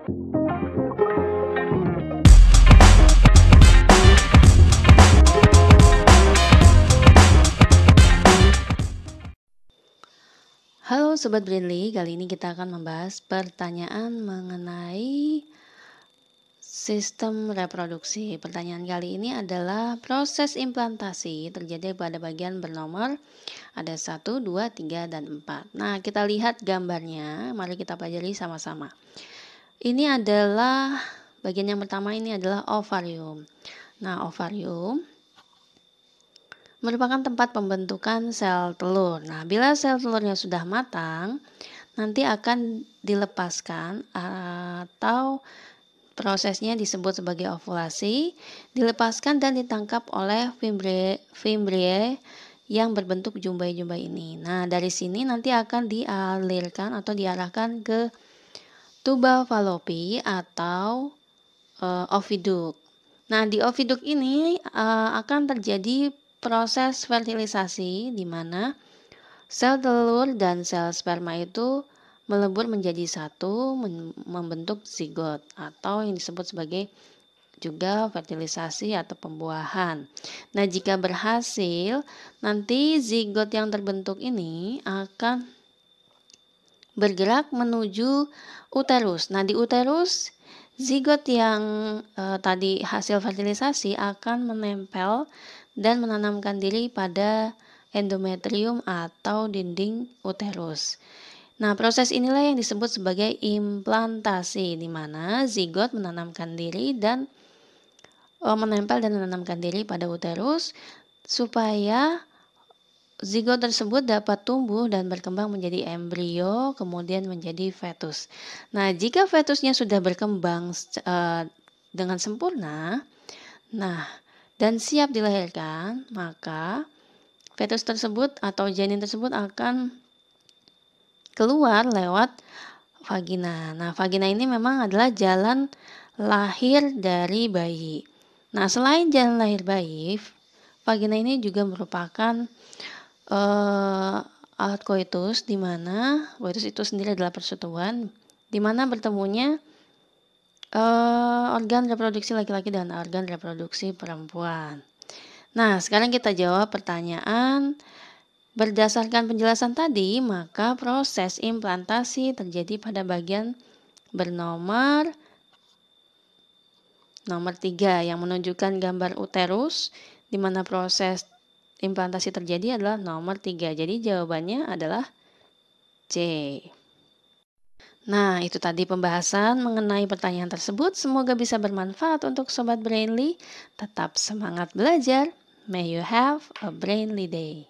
Halo Sobat Brinly, kali ini kita akan membahas pertanyaan mengenai sistem reproduksi. Pertanyaan kali ini adalah proses implantasi terjadi pada bagian bernomor ada 1, 2, 3, dan 4. Nah, kita lihat gambarnya, mari kita pelajari sama-sama. Ini adalah bagian yang pertama ini adalah ovarium. Nah, ovarium merupakan tempat pembentukan sel telur. Nah, bila sel telurnya sudah matang, nanti akan dilepaskan atau prosesnya disebut sebagai ovulasi, dilepaskan dan ditangkap oleh fimbriae, fimbri yang berbentuk jumbai-jumbai ini. Nah, dari sini nanti akan dialirkan atau diarahkan ke tuba falopi atau uh, eh, oviduk. Nah, di oviduk ini uh, akan terjadi proses fertilisasi di mana sel telur dan sel sperma itu melebur menjadi satu membentuk zigot atau yang disebut sebagai juga fertilisasi atau pembuahan. Nah, jika berhasil, nanti zigot yang terbentuk ini akan bergerak menuju uterus. Nah, di uterus zigot yang e, tadi hasil fertilisasi akan menempel dan menanamkan diri pada endometrium atau dinding uterus. Nah, proses inilah yang disebut sebagai implantasi di mana zigot menanamkan diri dan e, menempel dan menanamkan diri pada uterus supaya Zigot tersebut dapat tumbuh dan berkembang menjadi embrio, kemudian menjadi fetus. Nah, jika fetusnya sudah berkembang uh, dengan sempurna, nah dan siap dilahirkan, maka fetus tersebut atau janin tersebut akan keluar lewat vagina. Nah, vagina ini memang adalah jalan lahir dari bayi. Nah, selain jalan lahir bayi, vagina ini juga merupakan uh, alat koitus di mana koitus itu sendiri adalah persetubuhan di mana bertemunya uh, organ reproduksi laki-laki dan organ reproduksi perempuan. Nah, sekarang kita jawab pertanyaan berdasarkan penjelasan tadi, maka proses implantasi terjadi pada bagian bernomor nomor 3 yang menunjukkan gambar uterus di mana proses implantasi terjadi adalah nomor 3. Jadi jawabannya adalah C. Nah, itu tadi pembahasan mengenai pertanyaan tersebut. Semoga bisa bermanfaat untuk Sobat Brainly. Tetap semangat belajar. May you have a Brainly Day.